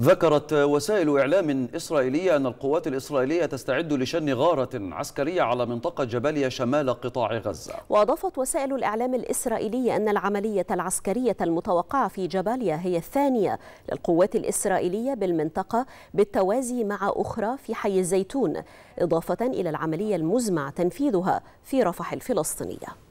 ذكرت وسائل إعلام إسرائيلية أن القوات الإسرائيلية تستعد لشن غارة عسكرية على منطقة جبالية شمال قطاع غزة وأضافت وسائل الإعلام الإسرائيلية أن العملية العسكرية المتوقعة في جبالية هي الثانية للقوات الإسرائيلية بالمنطقة بالتوازي مع أخرى في حي الزيتون إضافة إلى العملية المزمع تنفيذها في رفح الفلسطينية